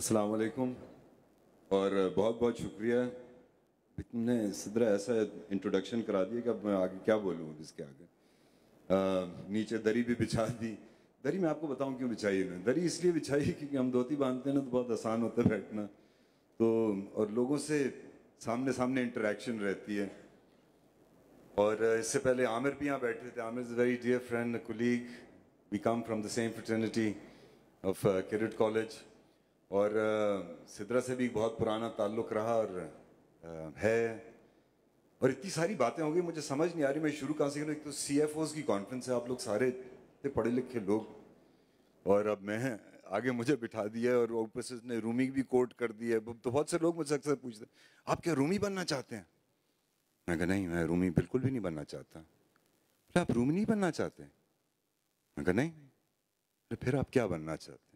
अस्सलाम वालेकुम और बहुत बहुत शुक्रिया इतने सदर ऐसा इंट्रोडक्शन करा दिया कि अब मैं आगे क्या बोलूँ इसके आगे आ, नीचे दरी भी बिछा दी दरी मैं आपको बताऊँ क्यों बिछाई है दरी इसलिए बिछाई क्योंकि हम धोती बांधते हैं ना तो बहुत आसान होता है बैठना तो और लोगों से सामने सामने इंटरेक्शन रहती है और इससे पहले आमिर भी यहाँ बैठे थे Aamir is very dear friend colleague we come from the same fraternity of cadet college और सिद्रा से भी बहुत पुराना ताल्लुक़ रहा और है और इतनी सारी बातें हो गई मुझे समझ नहीं आ रही मैं शुरू कहाँ से करूँ एक तो सी एफ ओज़ की कॉन्फ्रेंस है आप लोग सारे इतने पढ़े लिखे लोग और अब मैं आगे मुझे बिठा दिया और ऊपर से उसने रूमी भी कोट कर दी है तो बहुत से लोग मुझसे अक्सर पूछते हैं आप क्या रूमी बनना चाहते हैं मैं कहा नहीं मैं रूमी बिल्कुल भी नहीं बनना चाहता अरे आप रूमी नहीं बनना चाहते मैं कहा नहीं अरे फिर आप क्या बनना चाहते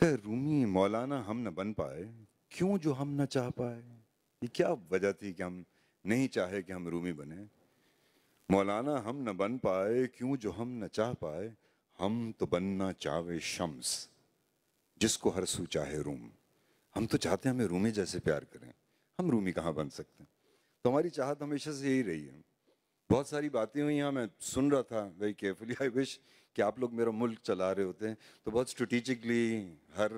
कह रूमी मौलाना हम न बन पाए क्यों जो हम न चाह पाए ये क्या वजह थी कि हम नहीं चाहे कि हम रूमी बने मौलाना हम न बन पाए क्यों जो हम न चाह पाए हम तो बनना चाहे शम्स जिसको हर सू चाहे रूम हम तो चाहते हैं हमें रूमी जैसे प्यार करें हम रूमी कहाँ बन सकते हैं तो हमारी चाहत हमेशा से यही रही है बहुत सारी बातें हुई हैं मैं सुन रहा था वेरी केयरफुली आई विश कि आप लोग मेरा मुल्क चला रहे होते हैं तो बहुत स्ट्रेटिजिकली हर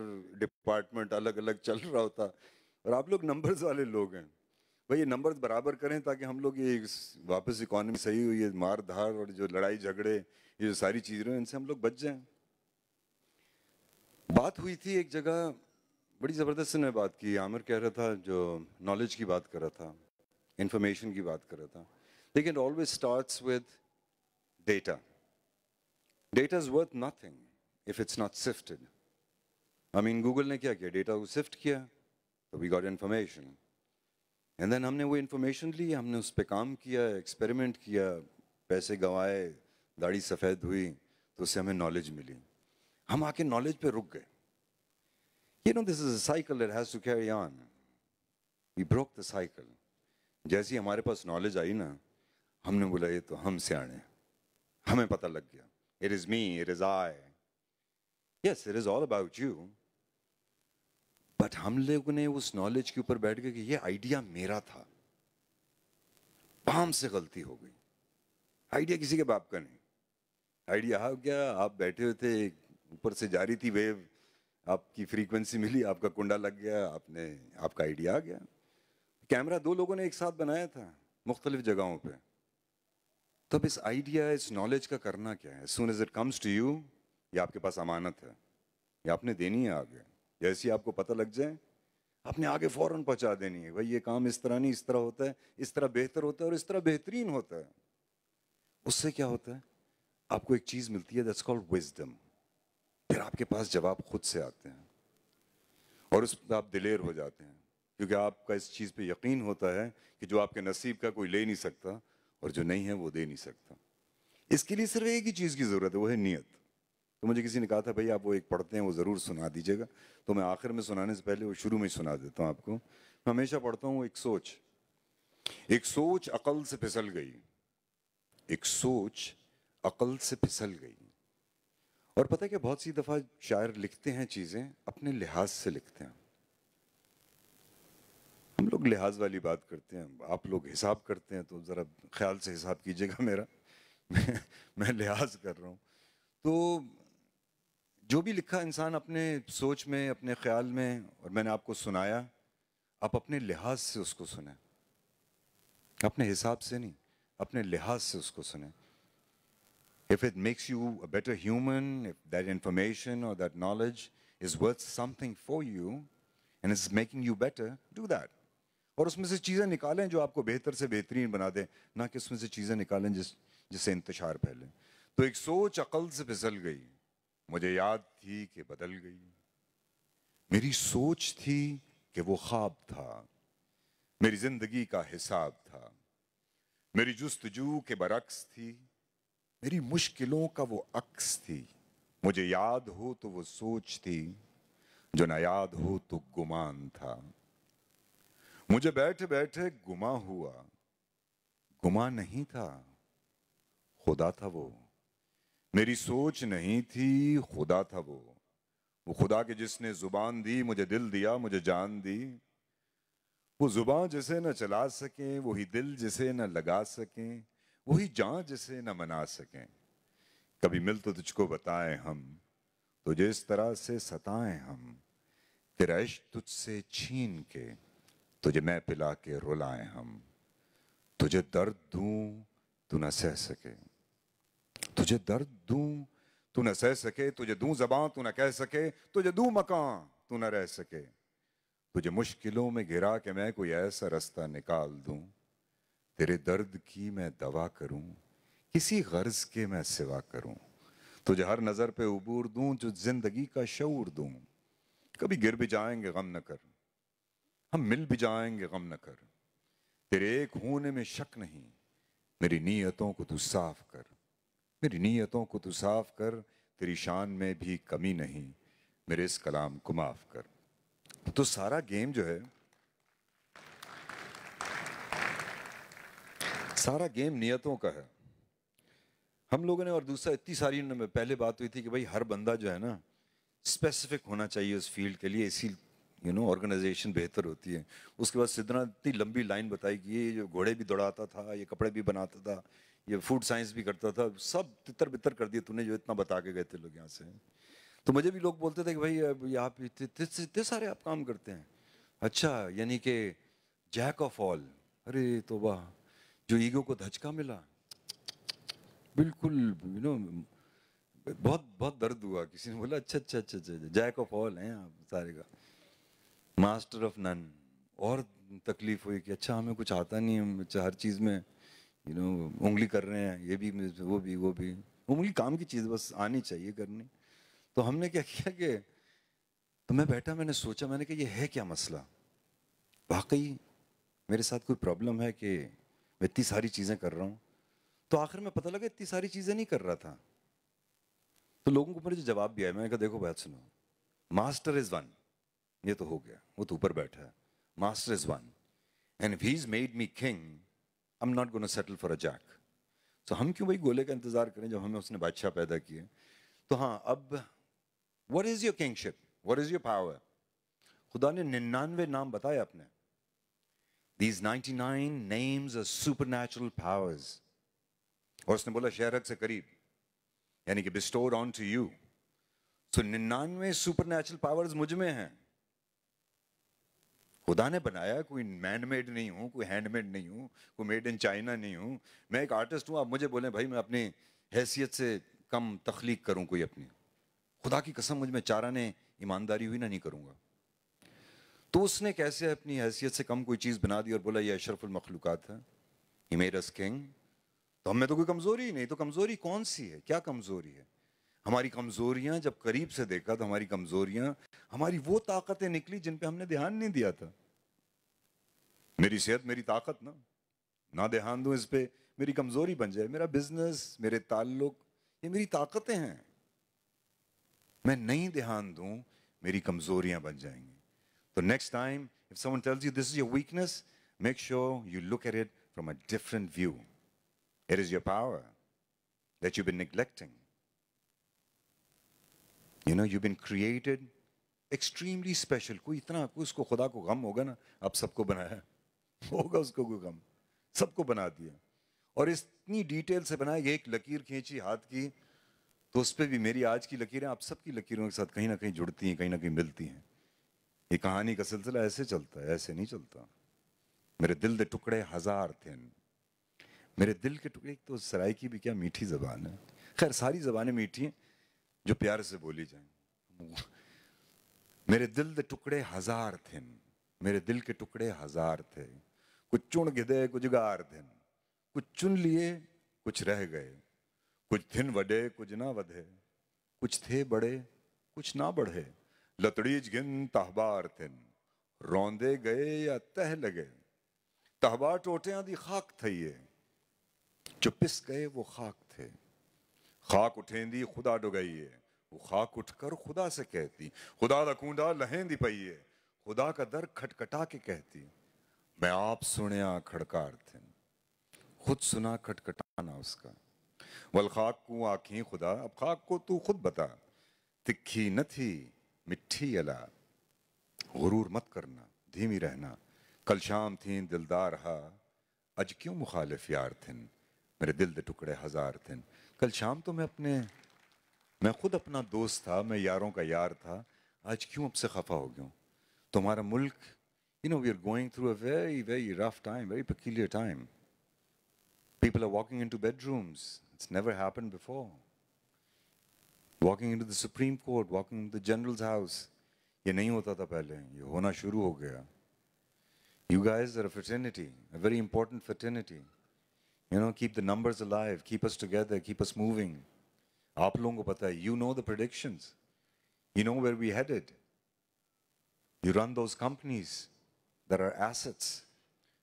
डिपार्टमेंट अलग अलग चल रहा होता और आप लोग नंबर्स वाले लोग हैं भाई ये नंबर बराबर करें ताकि हम लोग ये वापस इकॉनमी सही हुई ये मार धार और जो लड़ाई झगड़े ये जो सारी चीज़ें हैं इनसे हम लोग बच जाएं बात हुई थी एक जगह बड़ी ज़बरदस्त से बात की आमिर कह रहा था जो नॉलेज की बात कर रहा था इंफॉर्मेशन की बात कर रहा था लेकिन always starts with data data is worth nothing if it's not sifted I mean Google ने क्या किया डेटा को सिफ्ट किया तो we got information and then हमने वो इन्फॉर्मेशन ली हमने उस पर काम किया एक्सपेरिमेंट किया पैसे गंवाए दाढ़ी सफ़ेद हुई तो उससे हमें नॉलेज मिली हम आके नॉलेज पे रुक गए You know, this is a cycle that has to carry on. We broke the cycle. जैसी हमारे पास नॉलेज आई ना हमने बोला ये तो हम से आने हमें पता लग गया It is me, it is I. Yes, it is all about you. But हम लोगों ने उस नॉलेज के ऊपर बैठ गए कि ये आइडिया मेरा था बाम से गलती हो गई आइडिया किसी के बाप का नहीं आइडिया हाँ गया आप बैठे हुए थे ऊपर से जा रही थी वेव आपकी फ्रीक्वेंसी मिली आपका कुंडा लग गया आपने आपका आइडिया आ गया कैमरा दो लोगों ने एक साथ बनाया था मुख्तलिफ जगहों पर तो अब इस आइडिया इस नॉलेज का करना क्या है सुन as it comes to you ये आपके पास अमानत है ये आपने देनी है आगे ही आपको पता लग जाए आपने आगे फौरन पहुंचा देनी है भाई ये काम इस तरह नहीं इस तरह होता है इस तरह बेहतर होता है और इस तरह बेहतरीन होता है उससे क्या होता है आपको एक चीज मिलती है दैट्स कॉल्ड विजडम फिर आपके पास जवाब खुद से आते हैं और उस पर आप दिलेर हो जाते हैं क्योंकि आपका इस चीज़ पे यकीन होता है कि जो आपके नसीब का कोई ले नहीं सकता और जो नहीं है वो दे नहीं सकता इसके लिए सिर्फ एक ही चीज़ की ज़रूरत है वो है नीयत तो मुझे किसी ने कहा था भाई आप वो एक पढ़ते हैं वो ज़रूर सुना दीजिएगा तो मैं आखिर में सुनाने से पहले वो शुरू में ही सुना देता हूँ आपको मैं हमेशा पढ़ता हूँ एक सोच एक सोच अकल से फिसल गई एक सोच अकल से फिसल गई और पता है क्या बहुत सी दफ़ा शायर लिखते हैं चीज़ें अपने लिहाज से लिखते हैं हम लोग लिहाज वाली बात करते हैं आप लोग हिसाब करते हैं तो ज़रा ख्याल से हिसाब कीजिएगा मेरा मैं, मैं लिहाज कर रहा हूँ तो जो भी लिखा इंसान अपने सोच में अपने ख्याल में और मैंने आपको सुनाया आप अपने लिहाज से उसको सुने अपने हिसाब से नहीं अपने लिहाज से उसको सुने if it makes you a better human if that information और that knowledge is worth something for you and is making you better do that और उसमें से चीज़ें निकालें जो आपको बेहतर से बेहतरीन बना दें ना कि उसमें से चीज़ें निकालें जिस जिससे इंतशार फैलें तो एक सोच अकल से फिसल गई मुझे याद थी कि बदल गई मेरी सोच थी कि वो ख्वाब था मेरी जिंदगी का हिसाब था मेरी जस्तजू के बरक्स थी मेरी मुश्किलों का वो अक्स थी मुझे याद हो तो वो सोच थी जो ना याद हो तो गुमान था मुझे बैठे बैठे गुमा हुआ गुमा नहीं था खुदा था वो मेरी सोच नहीं थी खुदा था वो वो खुदा के जिसने जुबान दी मुझे दिल दिया मुझे जान दी वो जुबान जिसे न चला सकें वही दिल जिसे न लगा सकें वही जान जिसे न मना सकें कभी मिल तो तुझको बताए हम तुझे तो इस तरह से सताए हम तेरा इश्क तुझसे छीन के तुझे मैं पिला के रुलाए हम तुझे दर्द दूं तू न सह सके तुझे दर्द दूं तू न सह सके तुझे दूं जबान तू न कह सके तुझे दूं मकान तू न रह सके तुझे मुश्किलों में घिरा के मैं कोई ऐसा रास्ता निकाल दूं तेरे दर्द की मैं दवा करूं किसी गर्ज के मैं सिवा करूं तुझे हर नज़र पे उबूर दूं जो जिंदगी का शूर दूं कभी गिर भी जाएंगे गम न कर हम मिल भी जाएंगे गम न कर तेरे एक होने में शक नहीं मेरी नीयतों को तू साफ कर मेरी नीयतों को तू साफ कर तेरी शान में भी कमी नहीं मेरे इस कलाम को माफ कर तो सारा गेम जो है सारा गेम नियतों का है हम लोगों ने और दूसरा इतनी सारी पहले बात हुई थी कि भाई हर बंदा जो है ना स्पेसिफिक होना चाहिए उस फील्ड के लिए इसी यू नो ऑर्गेनाइजेशन बेहतर होती है उसके बाद सिद्धना इतनी लंबी लाइन बताई कि ये जो घोड़े भी दौड़ाता था ये कपड़े भी बनाता था ये फूड साइंस भी करता था सब तितर बितर कर दिए तूने जो इतना बता के गए थे लोग यहाँ से तो मुझे भी लोग बोलते थे कि भाई यहाँ पे इतने सारे आप काम करते हैं अच्छा यानी कि जैक ऑफ ऑल अरे तो वाह जो ईगो को धचका मिला बिल्कुल यू नो बहुत बहुत दर्द हुआ किसी ने बोला अच्छा अच्छा अच्छा अच्छा जैक ऑफ ऑल हैं आप सारे का मास्टर ऑफ नन और तकलीफ हुई कि अच्छा हमें कुछ आता नहीं हम अच्छा हर चीज़ में यू you नो know, उंगली कर रहे हैं ये भी वो भी वो भी उंगली काम की चीज़ बस आनी चाहिए करनी तो हमने क्या किया कि तो मैं बैठा मैंने सोचा मैंने कहा ये है क्या मसला वाकई मेरे साथ कोई प्रॉब्लम है कि मैं इतनी सारी चीज़ें कर रहा हूँ तो आखिर में पता लगा इतनी सारी चीज़ें नहीं कर रहा था तो लोगों को जो जवाब भी आया मैंने कहा देखो बात सुनो मास्टर इज़ वन ये तो हो गया वो तो ऊपर बैठा है master is one and he is made me king I am not gonna settle for a jack तो हम क्यों भाई गोले का इंतजार करें जब हमें उसने बादशाह पैदा किए तो हाँ अब what is your kingship what is your power खुदा ने निन्यानवे नाम बताए अपने these ninety nine names super natural powers और उसने बोला शहरक से करीब यानी कि bestow on to you so निन्यानवे सुपर नेचुरल पावर्स मुझ में हैं खुदा ने बनाया कोई मैन मेड नहीं हूँ कोई हैंडमेड नहीं हूँ कोई मेड इन चाइना नहीं हूँ मैं एक आर्टिस्ट हूँ आप मुझे बोलें भाई मैं अपनी हैसियत से कम तख्लीक करूँ कोई अपनी खुदा की कसम मुझ में चारा ने ईमानदारी हुई ना नहीं करूँगा तो उसने कैसे अपनी हैसियत से कम कोई चीज़ बना दी और बोला ये अशरफुलमखलूक़ात है ही किंग तो हमें तो कोई कमज़ोरी नहीं तो कमज़ोरी कौन सी है क्या कमज़ोरी है हमारी कमज़ोरियाँ जब करीब से देखा तो हमारी कमज़ोरियाँ हमारी वो ताकतें निकली जिन पे हमने ध्यान नहीं दिया था मेरी सेहत मेरी ताकत ना ना ध्यान दूं इस पे मेरी कमज़ोरी बन जाए मेरा बिजनेस मेरे ताल्लुक ये मेरी ताकतें हैं मैं नहीं ध्यान दूं मेरी कमज़ोरियाँ बन जाएंगी तो next time if someone tells you this is your weakness make sure you look at it from a different view it is your power that you been neglecting you know you been created extremely special कोई इतना उसको खुदा को गम होगा ना अब सबको बनाया होगा उसको कोई गम सबको बना दिया और इतनी डिटेल से बनाया एक लकीर खींची हाथ की तो उस पर भी मेरी आज की लकीरें आप सबकी लकीरों के साथ कहीं ना कहीं जुड़ती हैं कहीं ना कहीं मिलती हैं ये कहानी का सिलसिला ऐसे चलता है ऐसे नहीं चलता मेरे दिल के टुकड़े हजार थे मेरे दिल के टुकड़े तो सराय की भी क्या मीठी जबान है खैर सारी जबानें मीठी हैं जो प्यार से बोली जाए मेरे दिल के टुकड़े हजार थे मेरे दिल के टुकड़े हजार थे कुछ चुन गिदे कुछ गार थे कुछ चुन लिए कुछ रह गए कुछ दिन वडे कुछ ना वधे कुछ थे बड़े कुछ ना बढ़े लतड़ीज गिन तहबार थे रोंदे गए या तह लगे तहबार टोटिया दी खाक थे चुपिस गए वो खाक खाक उठेंदी खुदा है वो खाक उठकर खुदा से कहती खुदा का कूडा लहेंदी पई है खुदा का दर खटखटा के कहती मैं आप सुनया खड़कार थे खुद सुना खटखटाना उसका वल खाक को आखी खुदा अब खाक को तू खुद बता तिखी न थी मिठी अला गुरूर मत करना धीमी रहना कल शाम थी दिलदार हा अज क्यों मुखालिफ यार थिन मेरे दिल के टुकड़े हजार थे कल शाम तो मैं अपने मैं खुद अपना दोस्त था मैं यारों का यार था आज क्यों आपसे खफा हो गया तुम्हारा मुल्क you know we are going through a very very rough time very peculiar time people are walking in to bedrooms it's never happen before walking in to the supreme court walking in the general's house ये नहीं होता था पहले ये होना शुरू हो गया you guys are a fraternity a very important fraternity You know, keep the numbers alive, keep us together, keep us moving. You know the predictions. You know where we're headed. You run those companies that are assets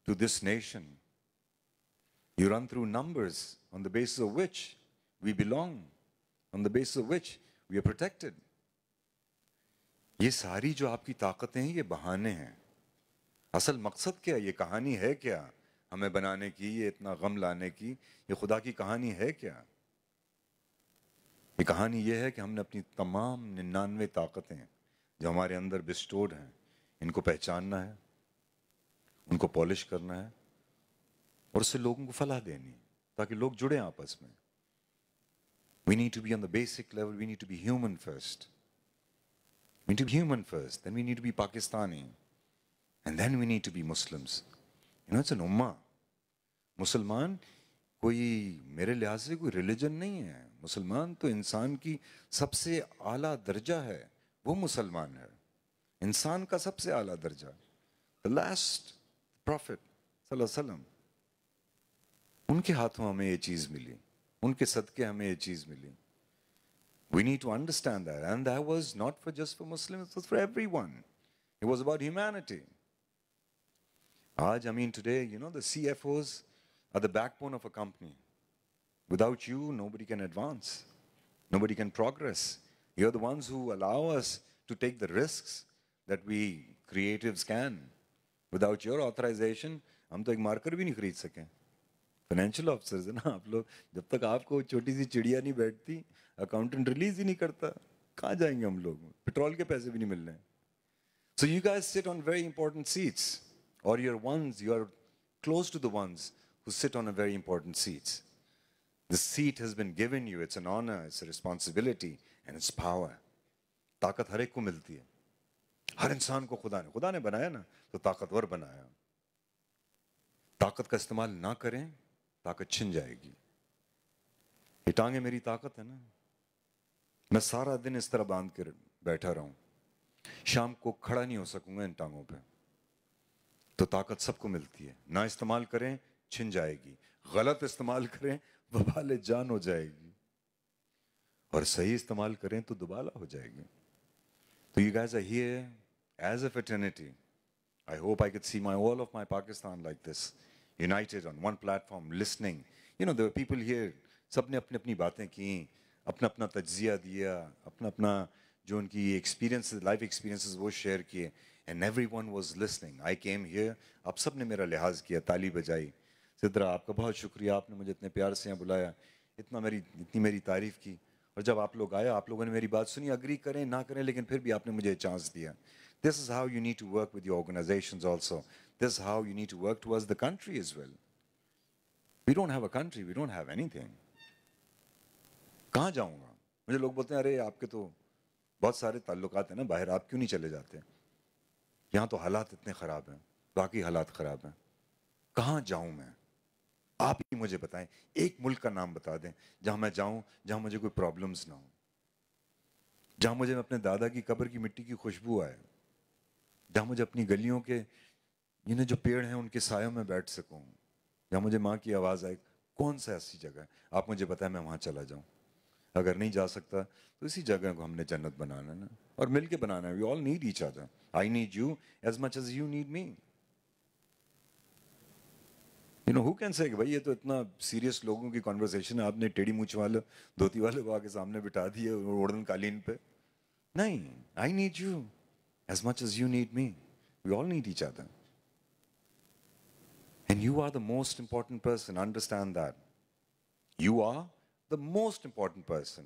to this nation. You run through numbers on the basis of which we belong, on the basis of which we are protected. ये सारी जो आपकी ताकतें हैं ये बहाने हैं असल मकसद क्या ये कहानी है क्या हमें बनाने की ये इतना गम लाने की ये खुदा की कहानी है क्या ये कहानी ये है कि हमने अपनी तमाम निन्यानवे ताकतें जो हमारे अंदर बिस्टोर्ड हैं इनको पहचानना है उनको पॉलिश करना है और उससे लोगों को फलाह देनी है ताकि लोग जुड़े आपस में we need to be on the basic level we need to be human first we to be human first then we need to be Pakistani and then we need to be Muslims you know it's an उम्मा मुसलमान कोई मेरे लिहाज से कोई religion नहीं है मुसलमान तो इंसान की सबसे आला दर्जा है वो मुसलमान है इंसान का सबसे आला दर्जा द लास्ट प्रॉफिट सल्लम उनके हाथों हमें ये चीज़ मिली उनके सदके हमें ये चीज़ मिली we need to understand that and that was not for just for Muslim for every one it was about humanity आज I mean today you know the F Os are the backbone of a company. Without you, nobody can advance. Nobody can progress. You're the ones who allow us to take the risks that we creatives can. Without your authorization, I'm not marker bhi nahi Financial officers, na, aap log, aapko choti si chidiya nahi baithti, accountant release hi karta, kahan jayenge hum log? Petrol ke paise bhi nahi milne. So you guys sit on very important seats, or you're ones, you're close to the ones who sit on a very important seat. The seat has been given you. It's an honor, it's a responsibility, and it's power. ताकत हर एक को मिलती है हर इंसान को खुदा ने खुदा ने बनाया ना तो ताकतवर बनाया ताकत का इस्तेमाल ना करें ताकत छिन जाएगी ये टांगे मेरी ताकत है ना मैं सारा दिन इस तरह बांध कर बैठा रहूं शाम को खड़ा नहीं हो सकूंगा इन टांगों पे तो ताकत सबको मिलती है ना इस्तेमाल करें छिन जाएगी गलत इस्तेमाल करें वबाल जान हो जाएगी और सही इस्तेमाल करें तो दुबाला हो जाएगी तो यू गैज आर है as a fraternity I hope I can see my all of my Pakistan like this united on one platform listening you know दीपल पीपल हियर सब ने अपनी अपनी बातें की अपना अपना तजिया दिया अपना अपना जो उनकी एक्सपीरियंस लाइफ एक्सपीरियंस वो शेयर किए and every one was listening I came here आप सब ने मेरा लिहाज किया ताली बजाई सिद्रा आपका बहुत शुक्रिया आपने मुझे इतने प्यार से यहाँ बुलाया इतना मेरी इतनी मेरी तारीफ़ की और जब आप लोग आए आप लोगों ने मेरी बात सुनी अग्री करें ना करें लेकिन फिर भी आपने मुझे चांस दिया this is how you need to work with organisation also this how you need to work towards the country is well we don't have a country we don't have any thing कहाँ जाऊँगा मुझे लोग बोलते हैं अरे आपके तो बहुत सारे ताल्लुक हैं ना बाहर आप क्यों नहीं चले जाते यहाँ तो हालात इतने ख़राब हैं बाकी हालात ख़राब हैं कहाँ जाऊँ मैं आप ही मुझे बताएं एक मुल्क का नाम बता दें जहां मैं जाऊं जहां मुझे कोई प्रॉब्लम्स ना हो जहां मुझे अपने दादा की कब्र की मिट्टी की खुशबू आए जहां मुझे अपनी गलियों के इन्हें जो पेड़ हैं उनके सायों में बैठ सकूं जहां मुझे माँ की आवाज़ आए कौन सा ऐसी जगह है आप मुझे बताएं मैं वहाँ चला जाऊँ अगर नहीं जा सकता तो इसी जगह को हमने जन्नत बनाना है ना और मिल के बनाना है we all need each other I need you as much as you need me You know, who can say, भाई ये तो इतना serious लोगों की conversation है, आपने टेडी मूछ वाले, धोती वाले को आके सामने बिठा दिए ओढ़न कालीन पे। नहीं, I need you as much as you need me. We all need each other. And you are the most important person, understand that. You are the most important person.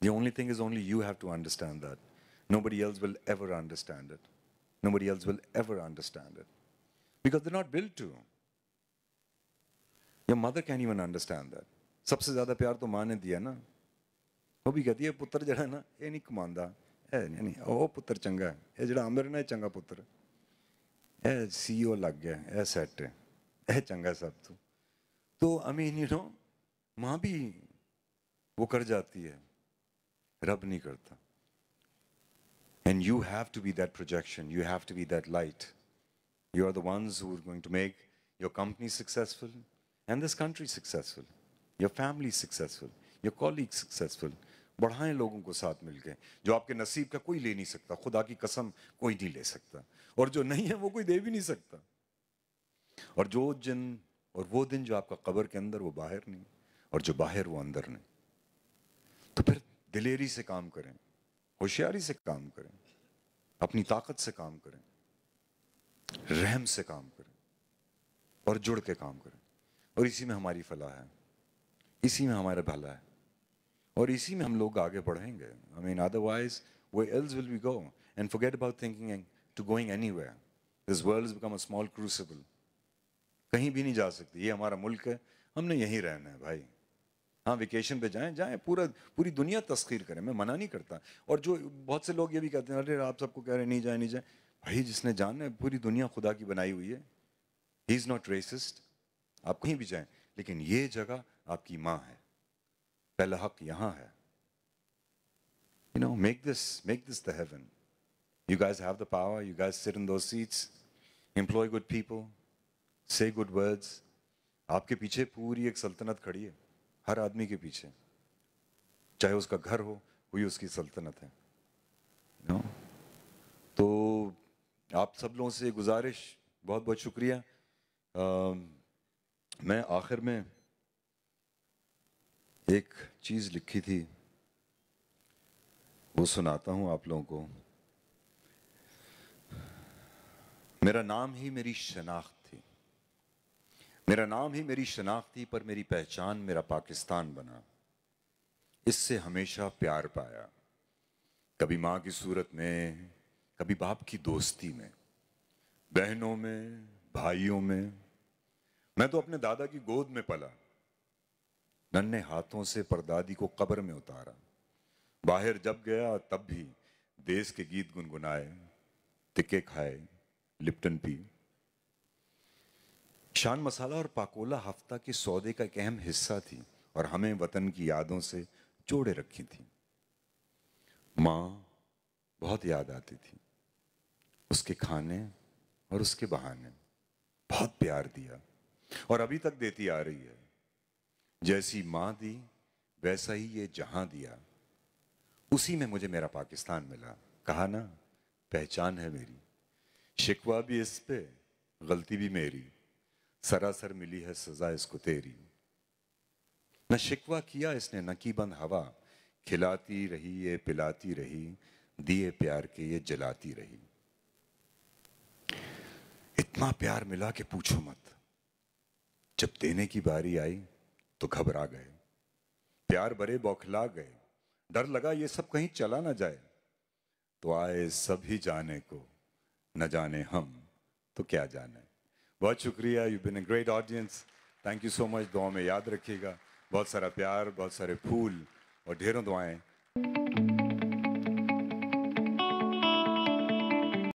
The only thing is only you have to understand that. Nobody else will ever understand it. Nobody else will ever understand it. Because they're not built to. Mother can you one understand that सबसे ज़्यादा प्यार तो माँ ने दिया ना वो भी कहती है पुत्र जरा ना ये नहीं कमा है नहीं ओ पुत्र चंगा है ये जरा अमर ना चंगा पुत्र सी ओ e लग गया है सैट है चंगा सब तू तो अमी नहीं यू नो माँ भी वो कर जाती है रब नहीं करता and you have to be that projection you have to be that light you are the ones who are going to make your company successful and this country successful, your family successful, your colleagues successful. बढ़ाएं लोगों को साथ मिलके जो आपके नसीब का कोई ले नहीं सकता खुदा की कसम कोई नहीं ले सकता और जो नहीं है वो कोई दे भी नहीं सकता और जो जिन और वो दिन जो आपका कबर के अंदर वो बाहर नहीं और जो बाहर वो अंदर नहीं तो फिर दिलेरी से काम करें होशियारी से काम करें अपनी ताकत से काम करें रहम से काम करें और जुड़ के काम करें और इसी में हमारी फलाह है इसी में हमारा भला है और इसी में हम लोग आगे बढ़ेंगे I mean otherwise we else will be go and forget about thinking to going anyway this world become a small crucible कहीं भी नहीं जा सकती ये हमारा मुल्क है हमने यहीं रहना है भाई हाँ वेकेशन पे जाएं जाएं पूरा पूरी दुनिया तस्खीर करें मैं मना नहीं करता और जो बहुत से लोग ये भी कहते हैं अरे आप सबको कह रहे नहीं जाए नहीं जाए भाई जिसने जान है पूरी दुनिया खुदा की बनाई हुई है ही इज़ नॉट रेसिस्ट आप कहीं भी जाएं लेकिन ये जगह आपकी माँ है पहला हक यहाँ है you know make this make this the heaven you guess have the power you guess sit in दो seats employ good people say good words आपके पीछे पूरी एक सल्तनत खड़ी है हर आदमी के पीछे चाहे उसका घर हो वही उसकी सल्तनत है नो तो आप सब लोगों से गुजारिश बहुत बहुत शुक्रिया uh, मैं आखिर में एक चीज़ लिखी थी वो सुनाता हूँ आप लोगों को मेरा नाम ही मेरी शनाख्त थी मेरा नाम ही मेरी शनाख्त थी पर मेरी पहचान मेरा पाकिस्तान बना इससे हमेशा प्यार पाया कभी माँ की सूरत में कभी बाप की दोस्ती में बहनों में भाइयों में मैं तो अपने दादा की गोद में पला नन्हे हाथों से परदादी को कब्र में उतारा बाहर जब गया तब भी देश के गीत गुनगुनाए तिक्के खाए लिप्टन पी शान मसाला और पाकोला हफ्ता के सौदे का एक अहम हिस्सा थी और हमें वतन की यादों से जोड़े रखी थी माँ बहुत याद आती थी उसके खाने और उसके बहाने बहुत प्यार दिया और अभी तक देती आ रही है जैसी मां दी वैसा ही ये जहां दिया उसी में मुझे मेरा पाकिस्तान मिला कहा ना पहचान है मेरी शिकवा भी इस पे गलती भी मेरी सरासर मिली है सजा इसको तेरी न शिकवा किया इसने बंद हवा खिलाती रही ये पिलाती रही दिए प्यार के ये जलाती रही इतना प्यार मिला कि पूछो मत जब देने की बारी आई तो घबरा गए प्यार भरे बौखला गए डर लगा ये सब कहीं चला ना जाए तो आए सभी जाने को न जाने हम तो क्या जाने बहुत शुक्रिया you been a great audience thank you so much दुआ में याद रखिएगा बहुत सारा प्यार बहुत सारे फूल और ढेरों दुआएं